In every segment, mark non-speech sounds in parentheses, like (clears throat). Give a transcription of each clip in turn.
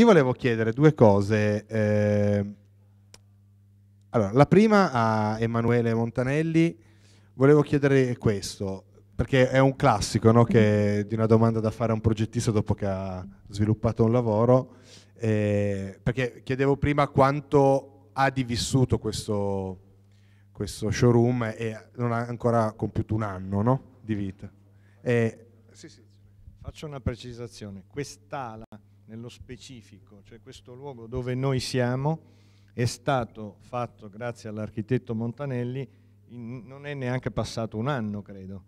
Io volevo chiedere due cose. Eh, allora, la prima a Emanuele Montanelli, volevo chiedere questo, perché è un classico no, che, mm-hmm. di una domanda da fare a un progettista dopo che ha sviluppato un lavoro, eh, perché chiedevo prima quanto ha divissuto questo, questo, showroom e non ha ancora compiuto un anno no, di vita. Eh, sì, sì. Faccio una precisazione, quest'ala nello specifico, cioè questo luogo dove noi siamo è stato fatto grazie all'architetto Montanelli, in, non è neanche passato un anno credo,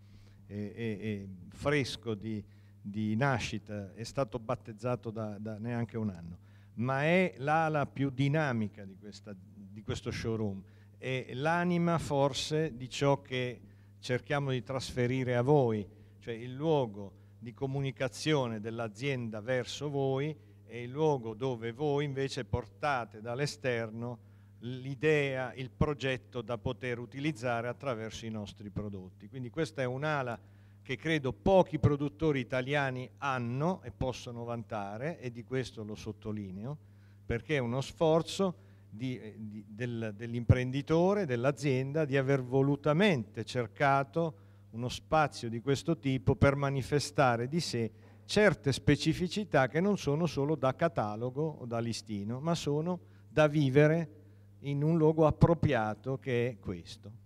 è, è, è fresco di, di, nascita, è stato battezzato da, da, neanche un anno, ma è l'ala più dinamica di, questa, di questo showroom, è l'anima forse di ciò che cerchiamo di trasferire a voi, cioè il luogo di comunicazione dell'azienda verso voi e il luogo dove voi invece portate dall'esterno l'idea, il progetto da poter utilizzare attraverso i nostri prodotti. Quindi questa è un'ala che credo pochi produttori italiani hanno e possono vantare, e di questo lo sottolineo, perché è uno sforzo eh, del, dell'imprenditore, dell'azienda, di aver volutamente cercato uno spazio di questo tipo per manifestare di sé certe specificità che non sono solo da catalogo o da listino, ma sono da vivere in un luogo appropriato che è questo.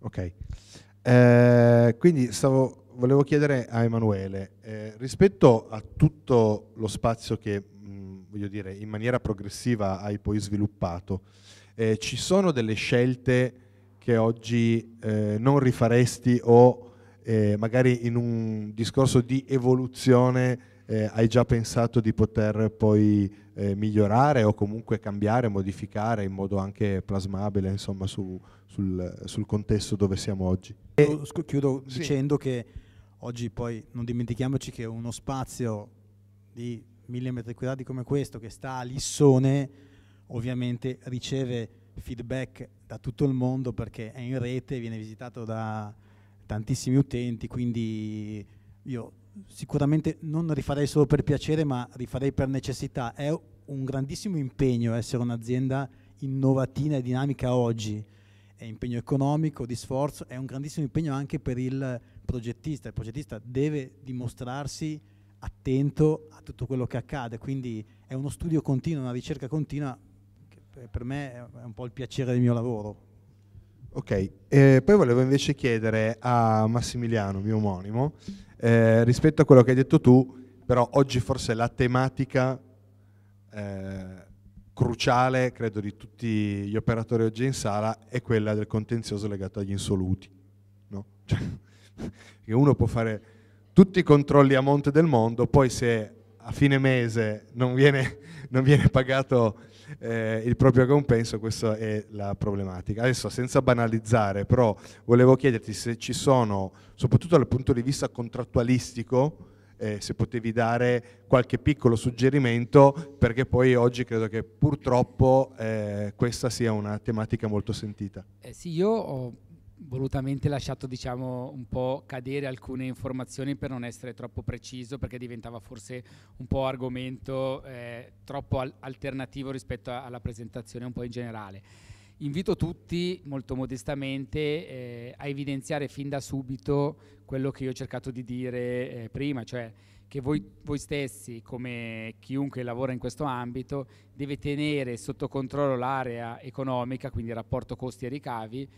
Ok, eh, quindi stavo, volevo chiedere a Emanuele, eh, rispetto a tutto lo spazio che, mh, voglio dire, in maniera progressiva hai poi sviluppato, eh, ci sono delle scelte che oggi eh, non rifaresti o eh, magari in un discorso di evoluzione eh, hai già pensato di poter poi eh, migliorare o comunque cambiare, modificare in modo anche plasmabile insomma, su, sul, sul, contesto dove siamo oggi? E eh, chiudo sì. dicendo che oggi poi non dimentichiamoci che uno spazio di mille metri quadrati come questo che sta a Lissone ovviamente riceve feedback da tutto il mondo perché è in rete, viene visitato da tantissimi utenti, quindi io sicuramente non rifarei solo per piacere, ma rifarei per necessità. È un grandissimo impegno essere un'azienda innovativa e dinamica oggi. È impegno economico, di sforzo, è un grandissimo impegno anche per il progettista. Il progettista deve dimostrarsi attento a tutto quello che accade, quindi è uno studio continuo, una ricerca continua eh, per me è un po' il piacere del mio lavoro. Ok, eh, poi volevo invece chiedere a Massimiliano, mio omonimo, eh, rispetto a quello che hai detto tu, però oggi forse la tematica eh, cruciale, credo, di tutti gli operatori oggi in sala è quella del contenzioso legato agli insoluti. No? (laughs) Cioè, uno può fare tutti i controlli a monte del mondo, poi se a fine mese non viene, (laughs) non viene pagato eh, il proprio compenso, questa è la problematica. Adesso senza banalizzare, però volevo chiederti se ci sono, soprattutto dal punto di vista contrattualistico, eh, se potevi dare qualche piccolo suggerimento, perché poi oggi credo che purtroppo eh, questa sia una tematica molto sentita. Eh sì, io ho volutamente lasciato diciamo, un po' cadere alcune informazioni per non essere troppo preciso perché diventava forse un po' argomento eh, troppo al- alternativo rispetto a- alla presentazione un po' in generale. Invito tutti molto modestamente eh, a evidenziare fin da subito quello che io ho cercato di dire eh, prima, cioè che voi, voi, stessi, come chiunque lavora in questo ambito, deve tenere sotto controllo l'area economica, quindi il rapporto costi e ricavi,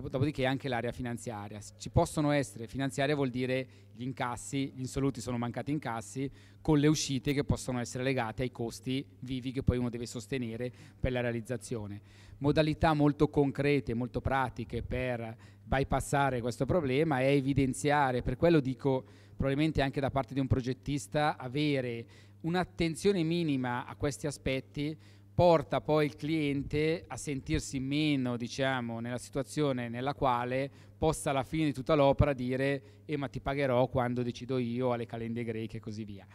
dopodiché anche l'area finanziaria. Ci possono essere, finanziaria vuol dire gli incassi, gli insoluti sono mancati incassi, con le uscite che possono essere legate ai costi vivi che poi uno deve sostenere per la realizzazione. Modalità molto concrete, molto pratiche per bypassare questo problema è evidenziare, per quello dico probabilmente anche da parte di un progettista, avere un'attenzione minima a questi aspetti porta poi il cliente a sentirsi meno, diciamo, nella situazione nella quale possa alla fine di tutta l'opera dire eh, ma ti pagherò quando decido io alle calende greche e così via.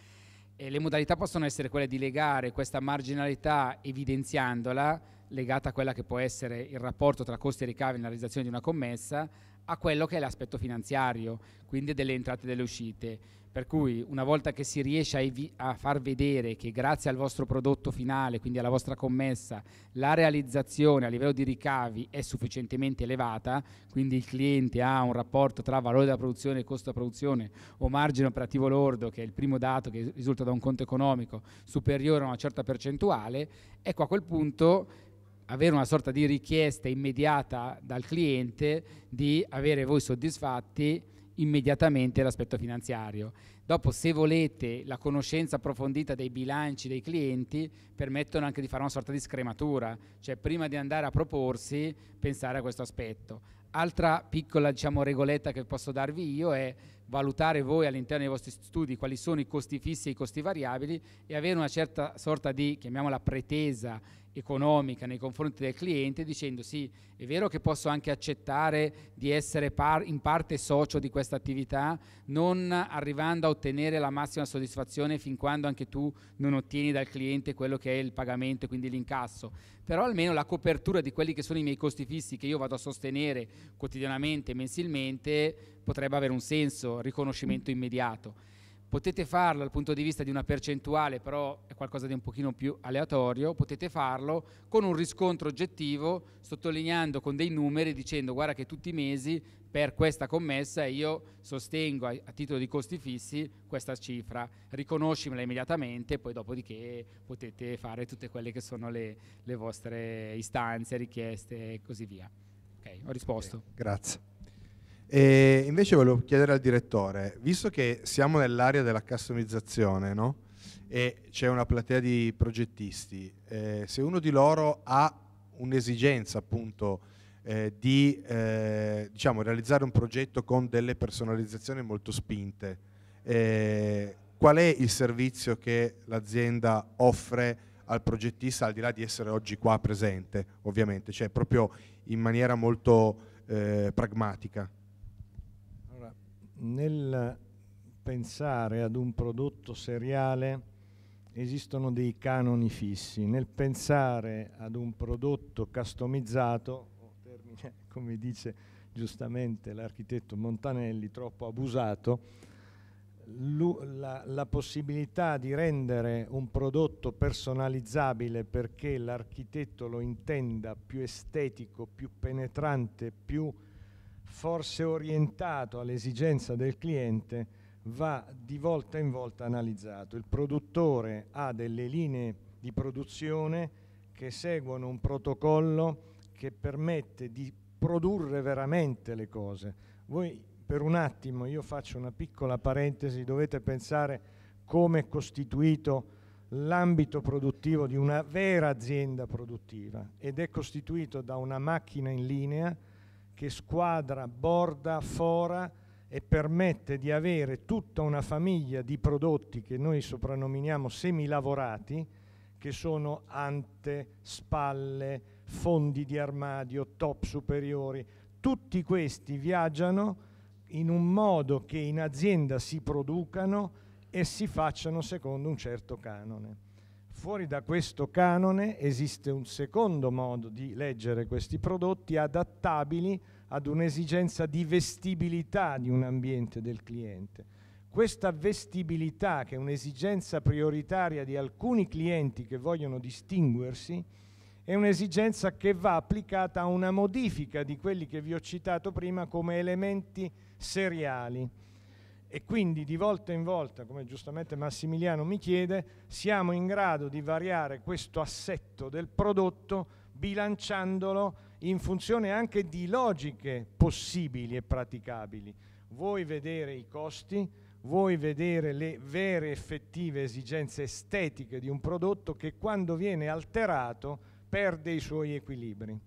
E le modalità possono essere quelle di legare questa marginalità evidenziandola, legata a quella che può essere il rapporto tra costi e ricavi nella realizzazione di una commessa, a quello che è l'aspetto finanziario, quindi delle entrate e delle uscite per cui una volta che si riesce a, evi- a, far vedere che grazie al vostro prodotto finale, quindi alla vostra commessa, la realizzazione a livello di ricavi è sufficientemente elevata, quindi il cliente ha un rapporto tra valore della produzione e costo della produzione o margine operativo lordo, che è il primo dato che risulta da un conto economico, superiore a una certa percentuale, ecco a quel punto avere una sorta di richiesta immediata dal cliente di avere voi soddisfatti immediatamente l'aspetto finanziario. Dopo, se volete, la conoscenza approfondita dei bilanci dei clienti permettono anche di fare una sorta di scrematura, cioè prima di andare a proporsi pensare a questo aspetto. Altra piccola diciamo, regoletta che posso darvi io è valutare voi all'interno dei vostri studi quali sono i costi fissi e i costi variabili e avere una certa sorta di, chiamiamola pretesa economica nei confronti del cliente dicendo sì, è vero che posso anche accettare di essere par- in parte socio di questa attività, non arrivando a ottenere la massima soddisfazione fin quando anche tu non ottieni dal cliente quello che è il pagamento e quindi l'incasso, però almeno la copertura di quelli che sono i miei costi fissi che io vado a sostenere quotidianamente, mensilmente, potrebbe avere un senso, riconoscimento immediato. Potete farlo dal punto di vista di una percentuale, però è qualcosa di un pochino più aleatorio, potete farlo con un riscontro oggettivo, sottolineando con dei numeri, dicendo guarda che tutti i mesi per questa commessa io sostengo a, a titolo di costi fissi questa cifra, riconoscimela immediatamente, poi dopodiché potete fare tutte quelle che sono le, le vostre istanze, richieste e così via. Ok, ho risposto. Okay, grazie. E invece volevo chiedere al direttore, visto che siamo nell'area della customizzazione no? e c'è una platea di progettisti, eh, se uno di loro ha un'esigenza appunto eh, di eh, diciamo, realizzare un progetto con delle personalizzazioni molto spinte, eh, qual è il servizio che l'azienda offre al progettista al di là di essere oggi qua presente ovviamente, cioè proprio in maniera molto eh, pragmatica? nel pensare ad un prodotto seriale esistono dei canoni fissi, nel pensare ad un prodotto customizzato, termine, (laughs) come dice giustamente l'architetto Montanelli, troppo abusato, la, la possibilità di rendere un prodotto personalizzabile perché l'architetto lo intenda più estetico, più penetrante, più forse orientato all'esigenza del cliente, va di volta in volta analizzato. Il produttore ha delle linee di produzione che seguono un protocollo che permette di produrre veramente le cose. Voi per un attimo, io faccio una piccola parentesi, dovete pensare come è costituito l'ambito produttivo di una vera azienda produttiva ed è costituito da una macchina in linea che squadra, borda, fora e permette di avere tutta una famiglia di prodotti che noi soprannominiamo semilavorati, che sono ante, spalle, fondi di armadio, top superiori. Tutti questi viaggiano in un modo che in azienda si producano e si facciano secondo un certo canone. Fuori da questo canone esiste un secondo modo di leggere questi prodotti adattabili ad un'esigenza di vestibilità di un ambiente del cliente. Questa vestibilità, che è un'esigenza prioritaria di alcuni clienti che vogliono distinguersi, è un'esigenza che va applicata a una modifica di quelli che vi ho citato prima come elementi seriali e quindi di volta in volta, come giustamente Massimiliano mi chiede, siamo in grado di variare questo assetto del prodotto bilanciandolo in funzione anche di logiche possibili e praticabili. Vuoi vedere i costi, vuoi vedere le vere effettive esigenze estetiche di un prodotto che quando viene alterato perde i suoi equilibri.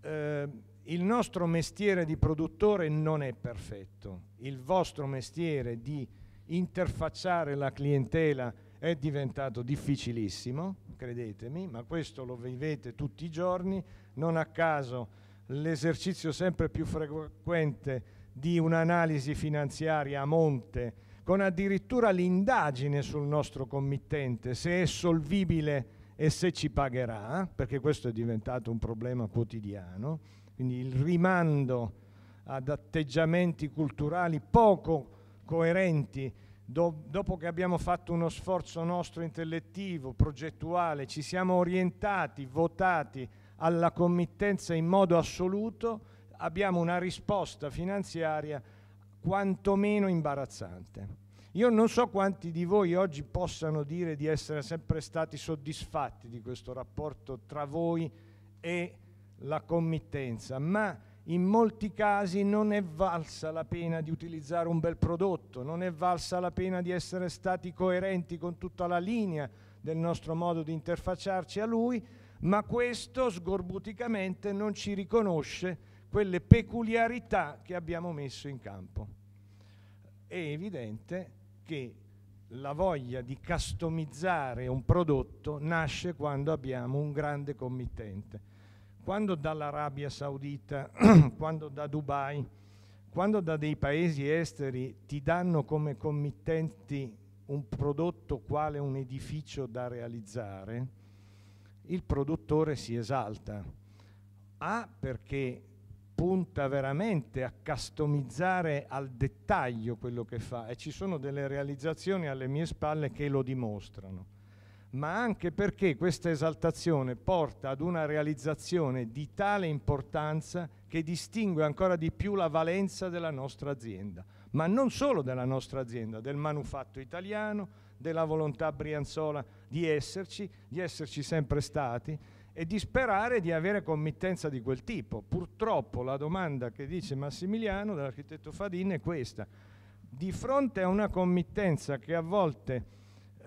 Eh, il nostro mestiere di produttore non è perfetto, il vostro mestiere di interfacciare la clientela è diventato difficilissimo, credetemi, ma questo lo vivete tutti i giorni, non a caso l'esercizio sempre più frequente di un'analisi finanziaria a monte, con addirittura l'indagine sul nostro committente, se è solvibile e se ci pagherà, perché questo è diventato un problema quotidiano quindi il rimando ad atteggiamenti culturali poco coerenti, Do, dopo che abbiamo fatto uno sforzo nostro intellettivo, progettuale, ci siamo orientati, votati alla committenza in modo assoluto, abbiamo una risposta finanziaria quantomeno imbarazzante. Io non so quanti di voi oggi possano dire di essere sempre stati soddisfatti di questo rapporto tra voi e la committenza, ma in molti casi non è valsa la pena di utilizzare un bel prodotto, non è valsa la pena di essere stati coerenti con tutta la linea del nostro modo di interfacciarci a lui, ma questo sgorbuticamente non ci riconosce quelle peculiarità che abbiamo messo in campo. È evidente che la voglia di customizzare un prodotto nasce quando abbiamo un grande committente quando dall'Arabia Saudita, (clears throat) quando da Dubai, quando da dei paesi esteri ti danno come committenti un prodotto quale un edificio da realizzare, il produttore si esalta. A ah, perché punta veramente a customizzare al dettaglio quello che fa e ci sono delle realizzazioni alle mie spalle che lo dimostrano ma anche perché questa esaltazione porta ad una realizzazione di tale importanza che distingue ancora di più la valenza della nostra azienda, ma non solo della nostra azienda, del manufatto italiano, della volontà brianzola di esserci, di esserci sempre stati e di sperare di avere committenza di quel tipo. Purtroppo la domanda che dice Massimiliano dell'architetto Fadin è questa. Di fronte a una committenza che a volte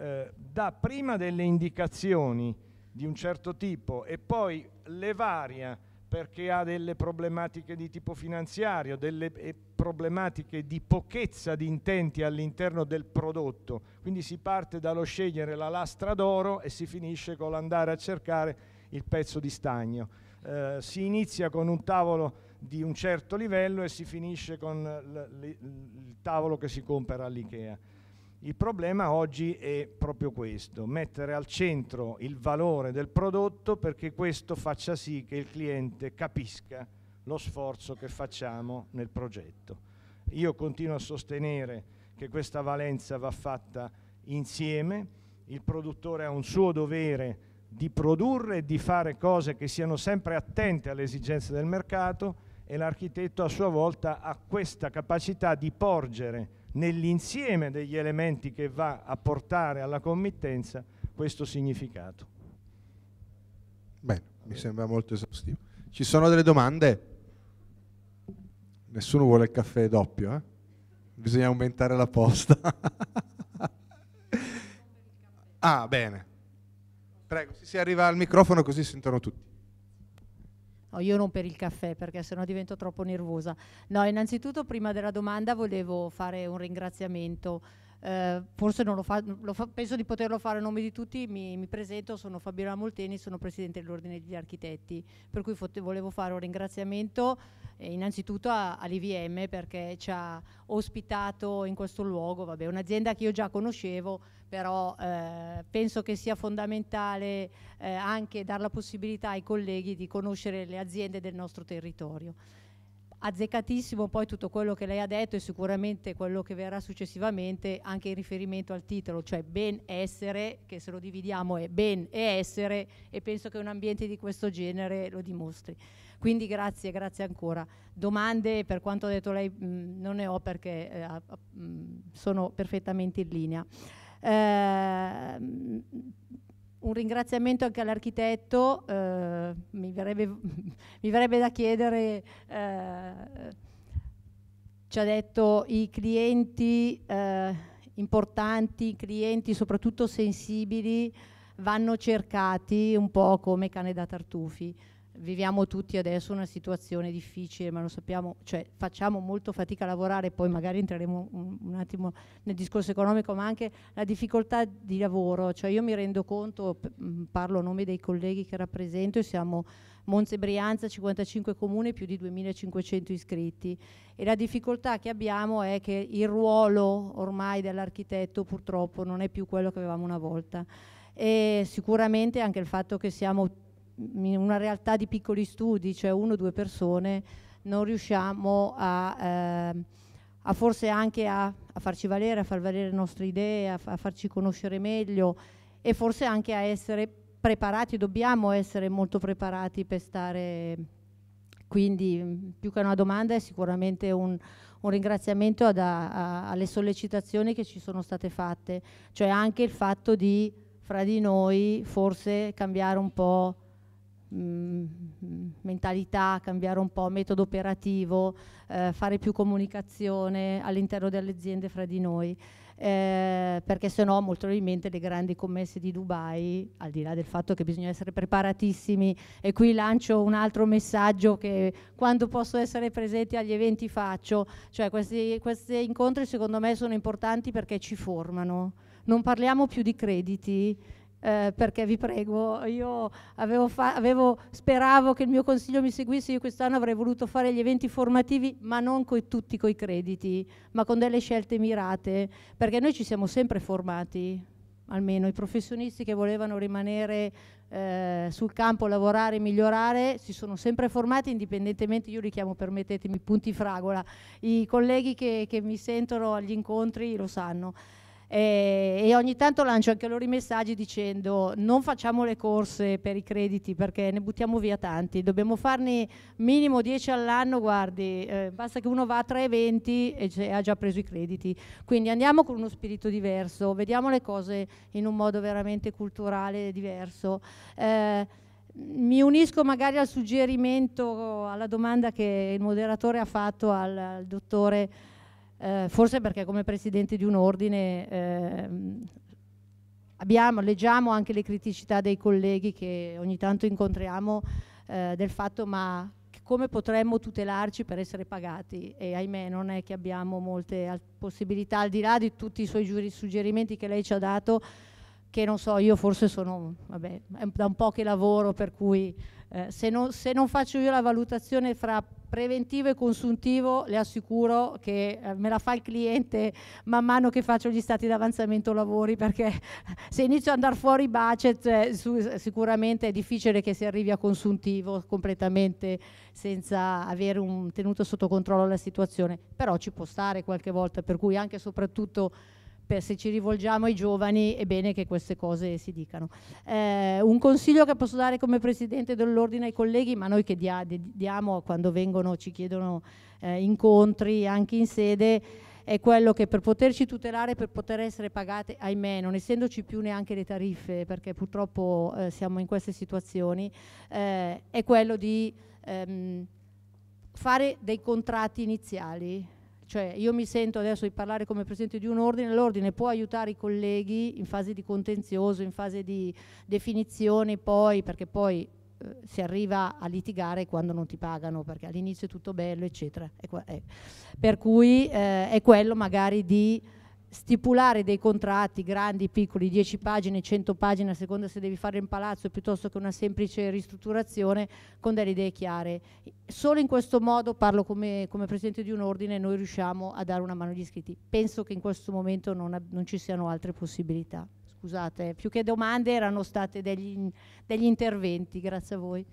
eh, dà prima delle indicazioni di un certo tipo e poi le varia perché ha delle problematiche di tipo finanziario, delle problematiche di pochezza di intenti all'interno del prodotto. Quindi si parte dallo scegliere la lastra d'oro e si finisce con l'andare a cercare il pezzo di stagno. Eh, si inizia con un tavolo di un certo livello e si finisce con il tavolo che si compra all'IKEA. Il problema oggi è proprio questo, mettere al centro il valore del prodotto perché questo faccia sì che il cliente capisca lo sforzo che facciamo nel progetto. Io continuo a sostenere che questa valenza va fatta insieme, il produttore ha un suo dovere di produrre e di fare cose che siano sempre attente alle esigenze del mercato e l'architetto a sua volta ha questa capacità di porgere nell'insieme degli elementi che va a portare alla committenza questo significato. Bene, mi sembra molto esaustivo. Ci sono delle domande? Nessuno vuole il caffè doppio, eh? Bisogna aumentare la posta. (laughs) ah, bene. Prego, si arriva al microfono così sentono tutti. No, io non per il caffè perché sennò divento troppo nervosa. No, innanzitutto prima della domanda volevo fare un ringraziamento eh, forse non lo, fa, lo fa, penso di poterlo fare a nome di tutti, mi, mi presento, sono Fabiola Molteni, sono Presidente dell'Ordine degli Architetti, per cui volevo fare un ringraziamento eh, innanzitutto all'IVM perché ci ha ospitato in questo luogo, vabbè, un'azienda che io già conoscevo, però eh, penso che sia fondamentale eh, anche dare la possibilità ai colleghi di conoscere le aziende del nostro territorio azzeccatissimo poi tutto quello che lei ha detto e sicuramente quello che verrà successivamente anche in riferimento al titolo, cioè ben essere, che se lo dividiamo è ben e essere e penso che un ambiente di questo genere lo dimostri. Quindi grazie, grazie ancora. Domande per quanto ha detto lei mh, non ne ho perché eh, mh, sono perfettamente in linea. Eh, un ringraziamento anche all'architetto, eh, mi, (laughs) mi, verrebbe, da chiedere, eh, ci ha detto i clienti eh, importanti, i clienti soprattutto sensibili, vanno cercati un po' come cane da tartufi viviamo tutti adesso una situazione difficile, ma lo sappiamo, cioè facciamo molto fatica a lavorare, poi magari entreremo un, un, attimo nel discorso economico, ma anche la difficoltà di lavoro, cioè io mi rendo conto, parlo a nome dei colleghi che rappresento e siamo Monza e Brianza 55 comuni più di 2500 iscritti e la difficoltà che abbiamo è che il ruolo ormai dell'architetto purtroppo non è più quello che avevamo una volta e sicuramente anche il fatto che siamo una realtà di piccoli studi, cioè uno o due persone, non riusciamo a, eh, a forse anche a, a, farci valere, a far valere le nostre idee, a, a farci conoscere meglio e forse anche a essere preparati, dobbiamo essere molto preparati per stare. Quindi più che una domanda è sicuramente un, un ringraziamento ad, a, alle sollecitazioni che ci sono state fatte, cioè anche il fatto di fra di noi forse cambiare un po' Mm, mentalità, cambiare un po' metodo operativo, eh, fare più comunicazione all'interno delle aziende fra di noi. Eh, perché se no molto probabilmente le grandi commesse di Dubai, al di là del fatto che bisogna essere preparatissimi, e qui lancio un altro messaggio che quando posso essere presente agli eventi faccio, cioè questi, questi incontri secondo me sono importanti perché ci formano, non parliamo più di crediti, eh, perché vi prego, io avevo fa- avevo, speravo che il mio consiglio mi seguisse, io quest'anno avrei voluto fare gli eventi formativi, ma non coi, tutti coi crediti, ma con delle scelte mirate, perché noi ci siamo sempre formati, almeno i professionisti che volevano rimanere eh, sul campo, lavorare, migliorare, si sono sempre formati indipendentemente, io li chiamo, permettetemi, punti fragola, i colleghi che, che mi sentono agli incontri lo sanno eh, e ogni tanto lancio anche loro i messaggi dicendo non facciamo le corse per i crediti perché ne buttiamo via tanti, dobbiamo farne minimo 10 all'anno, guardi, eh, basta che uno va a 3,20 e ha già preso i crediti. Quindi andiamo con uno spirito diverso, vediamo le cose in un modo veramente culturale diverso. Eh, mi unisco magari al suggerimento, alla domanda che il moderatore ha fatto al, al dottore eh, forse perché come presidente di un ordine eh, abbiamo, leggiamo anche le criticità dei colleghi che ogni tanto incontriamo eh, del fatto ma come potremmo tutelarci per essere pagati e ahimè non è che abbiamo molte possibilità al di là di tutti i suoi suggerimenti che lei ci ha dato che non so, io forse sono, vabbè, da un po' che lavoro, per cui eh, se, non, se, non, faccio io la valutazione fra preventivo e consuntivo, le assicuro che eh, me la fa il cliente man mano che faccio gli stati d'avanzamento lavori, perché (laughs) se inizio ad andare fuori budget, eh, sicuramente è difficile che si arrivi a consuntivo completamente senza avere un, tenuto sotto controllo la situazione, però ci può stare qualche volta, per cui anche e soprattutto per, se ci rivolgiamo ai giovani è bene che queste cose si dicano. Eh, un consiglio che posso dare come Presidente dell'Ordine ai colleghi, ma noi che dia, diamo quando vengono, ci chiedono eh, incontri anche in sede, è quello che per poterci tutelare, per poter essere pagate, ahimè, non essendoci più neanche le tariffe, perché purtroppo eh, siamo in queste situazioni, eh, è quello di ehm, fare dei contratti iniziali cioè io mi sento adesso di parlare come presidente di un ordine, l'ordine può aiutare i colleghi in fase di contenzioso, in fase di definizione poi, perché poi eh, si arriva a litigare quando non ti pagano, perché all'inizio è tutto bello, eccetera. Eh. Per cui eh, è quello magari di stipulare dei contratti grandi, piccoli, 10 pagine, 100 pagine, a seconda se devi fare in palazzo piuttosto che una semplice ristrutturazione, con delle idee chiare. Solo in questo modo, parlo come, come Presidente di un ordine, noi riusciamo a dare una mano agli iscritti. Penso che in questo momento non, non ci siano altre possibilità. Scusate, più che domande erano state degli, degli interventi, grazie a voi.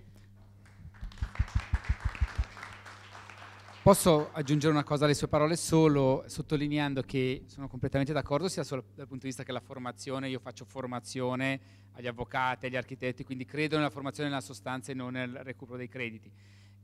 Posso aggiungere una cosa alle sue parole solo sottolineando che sono completamente d'accordo sia dal punto di vista che la formazione, io faccio formazione agli avvocati, agli architetti, quindi credo nella formazione nella sostanza e non nel recupero dei crediti.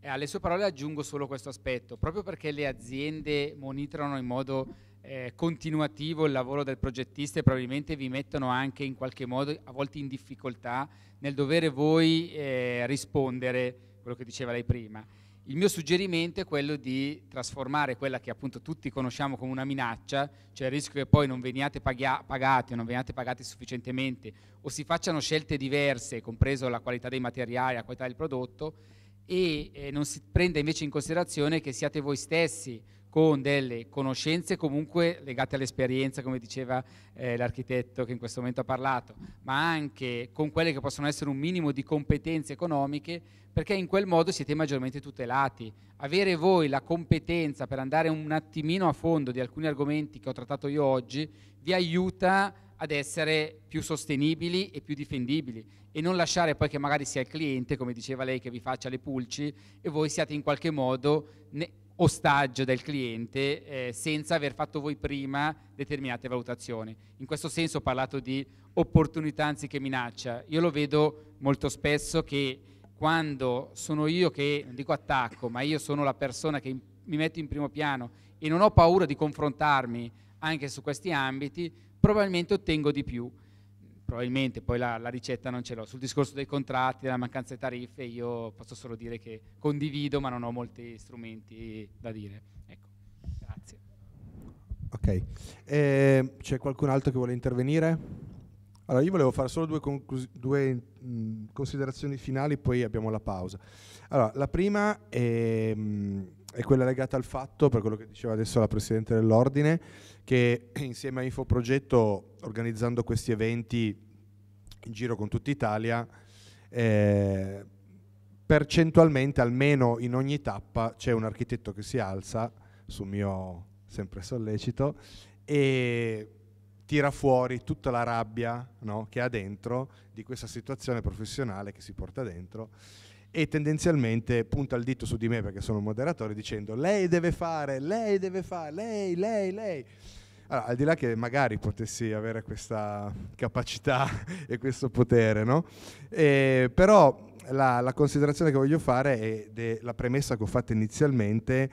E alle sue parole aggiungo solo questo aspetto, proprio perché le aziende monitorano in modo eh, continuativo il lavoro del progettista e probabilmente vi mettono anche in qualche modo a volte in difficoltà nel dovere voi eh, rispondere, quello che diceva lei prima. Il mio suggerimento è quello di trasformare quella che appunto tutti conosciamo come una minaccia, cioè il rischio che poi non veniate pagati o non veniate pagati sufficientemente o si facciano scelte diverse, compreso la qualità dei materiali, la qualità del prodotto, e eh, non si prenda invece in considerazione che siate voi stessi con delle conoscenze comunque legate all'esperienza, come diceva eh, l'architetto che in questo momento ha parlato, ma anche con quelle che possono essere un minimo di competenze economiche, perché in quel modo siete maggiormente tutelati. Avere voi la competenza per andare un attimino a fondo di alcuni argomenti che ho trattato io oggi vi aiuta ad essere più sostenibili e più difendibili e non lasciare poi che magari sia il cliente, come diceva lei, che vi faccia le pulci e voi siate in qualche modo ostaggio del cliente eh, senza aver fatto voi prima determinate valutazioni. In questo senso ho parlato di opportunità anziché minaccia. Io lo vedo molto spesso che quando sono io che, non dico attacco, ma io sono la persona che mi metto in primo piano e non ho paura di confrontarmi anche su questi ambiti, probabilmente ottengo di più probabilmente poi la, la, ricetta non ce l'ho. Sul discorso dei contratti, della mancanza di tariffe, io posso solo dire che condivido, ma non ho molti strumenti da dire. Ecco, grazie. Ok, eh, c'è qualcun altro che vuole intervenire? Allora, io volevo fare solo due, conclus- due mh, considerazioni finali, poi abbiamo la pausa. Allora, la prima è, ehm, mh, è, quella legata al fatto, per quello che diceva adesso la Presidente dell'Ordine, che (clears throat) insieme a Infoprogetto, organizzando questi eventi in giro con tutta Italia, eh, percentualmente almeno in ogni tappa c'è un architetto che si alza, su mio sempre sollecito, e tira fuori tutta la rabbia no, che ha dentro di questa situazione professionale che si porta dentro e tendenzialmente punta il dito su di me perché sono un moderatore dicendo lei deve fare, lei deve fare, lei, lei, lei. Allora, al di là che magari potessi avere questa capacità (laughs) e questo potere, no? E, però la, la, considerazione che voglio fare ed è la premessa che ho fatto inizialmente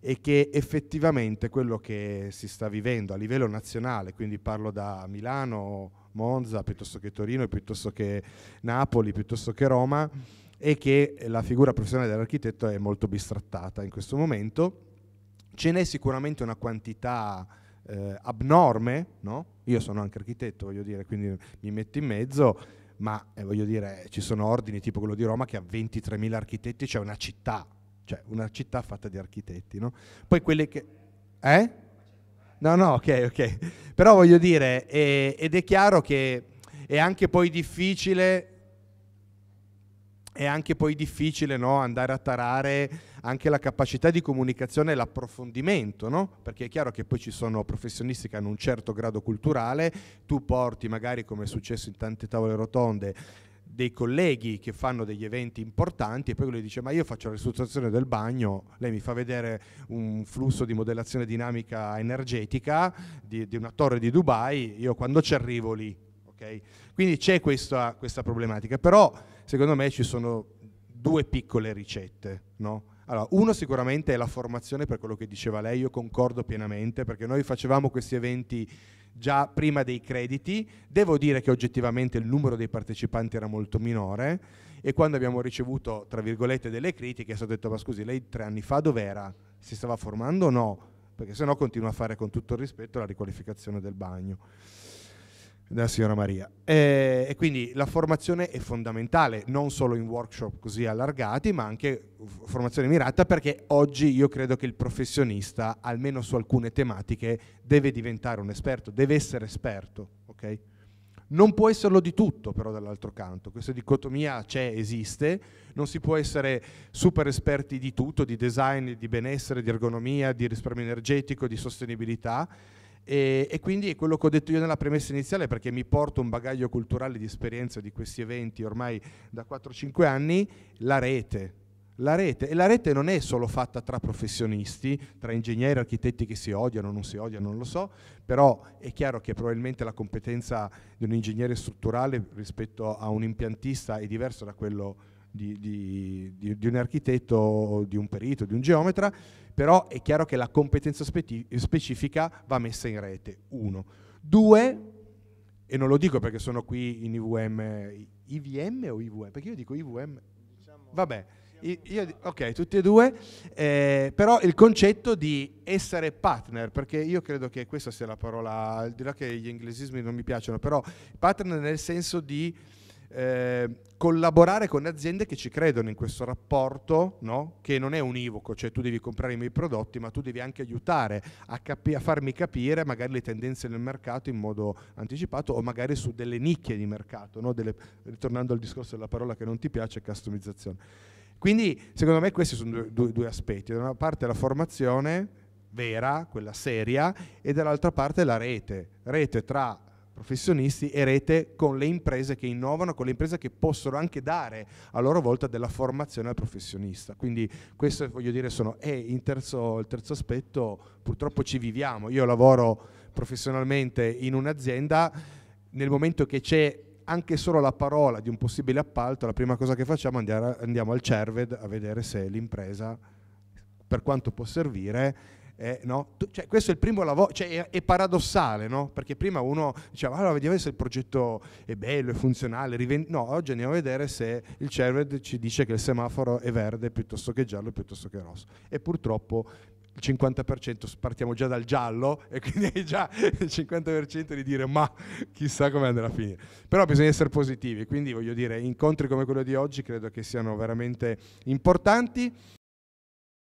è che effettivamente quello che si sta vivendo a livello nazionale, quindi parlo da Milano, Monza, piuttosto che Torino, piuttosto che Napoli, piuttosto che Roma, è che la figura professionale dell'architetto è molto bistrattata in questo momento. Ce n'è sicuramente una quantità eh, abnorme, no? io sono anche architetto, voglio dire, quindi mi metto in mezzo, ma eh, voglio dire, ci sono ordini tipo quello di Roma che ha 23.000 architetti, cioè una città, cioè una città fatta di architetti. No? Poi quelle che... Eh? No, no, ok, ok. Però voglio dire, eh, ed è chiaro che è anche poi difficile è anche poi difficile no? andare a tarare anche la capacità di comunicazione e l'approfondimento, no? perché è chiaro che poi ci sono professionisti che hanno un certo grado culturale, tu porti magari come è successo in tante tavole rotonde dei colleghi che fanno degli eventi importanti e poi lui dice ma io faccio la ristrutturazione del bagno, lei mi fa vedere un flusso di modellazione dinamica energetica di, di una torre di Dubai, io quando ci arrivo lì. Okay? Quindi c'è questa, questa problematica, però secondo me ci sono due piccole ricette, no? Allora, uno sicuramente è la formazione per quello che diceva lei, io concordo pienamente perché noi facevamo questi eventi già prima dei crediti, devo dire che oggettivamente il numero dei partecipanti era molto minore e quando abbiamo ricevuto, tra virgolette, delle critiche, è stato detto, ma scusi, lei tre anni fa dov'era? Si stava formando o no? Perché se no continua a fare con tutto il rispetto la riqualificazione del bagno della signora Maria. E, e, quindi la formazione è fondamentale, non solo in workshop così allargati, ma anche formazione mirata, perché oggi io credo che il professionista, almeno su alcune tematiche, deve diventare un esperto, deve essere esperto. Okay? Non può esserlo di tutto, però, dall'altro canto. Questa dicotomia c'è, esiste. Non si può essere super esperti di tutto, di design, di benessere, di ergonomia, di risparmio energetico, di sostenibilità e, e, quindi è quello che ho detto io nella premessa iniziale perché mi porto un bagaglio culturale di esperienza di questi eventi ormai da 4-5 anni, la rete. La rete, e la rete non è solo fatta tra professionisti, tra ingegneri e architetti che si odiano, non si odiano, non lo so, però è chiaro che probabilmente la competenza di un ingegnere strutturale rispetto a un impiantista è diversa da quello di, di, di, di un architetto, di un perito, di un geometra, però è chiaro che la competenza specifica va messa in rete, uno. Due, e non lo dico perché sono qui in IVM, IVM o IVM? Perché io dico IVM, diciamo vabbè, io, ok, tutti e due, eh, però il concetto di essere partner, perché io credo che questa sia la parola, al di là che gli inglesismi non mi piacciono, però partner nel senso di eh, collaborare con aziende che ci credono in questo rapporto, no? che non è univoco, cioè tu devi comprare i miei prodotti, ma tu devi anche aiutare a, capi- a farmi capire magari le tendenze nel mercato in modo anticipato o magari su delle nicchie di mercato, no? delle, ritornando al discorso della parola che non ti piace, customizzazione. Quindi secondo me questi sono due, due, due aspetti, da una parte la formazione vera, quella seria, e dall'altra parte la rete, rete tra professionisti e rete con le imprese che innovano, con le imprese che possono anche dare a loro volta della formazione al professionista. Quindi questo voglio dire sono, e terzo, il terzo aspetto purtroppo ci viviamo, io lavoro professionalmente in un'azienda, nel momento che c'è anche solo la parola di un possibile appalto, la prima cosa che facciamo è andare, andiamo al CERVED a vedere se l'impresa, per quanto può servire, eh, no? cioè, questo è il primo lavoro, cioè, è, è, paradossale, no? perché prima uno diceva, allora vediamo se il progetto è bello, è funzionale, rivend- no, oggi andiamo a vedere se il CERVED ci dice che il semaforo è verde piuttosto che giallo piuttosto che rosso. E purtroppo il 50% partiamo già dal giallo e quindi è già il 50% di dire ma chissà come andrà a finire. Però bisogna essere positivi, quindi voglio dire, incontri come quello di oggi credo che siano veramente importanti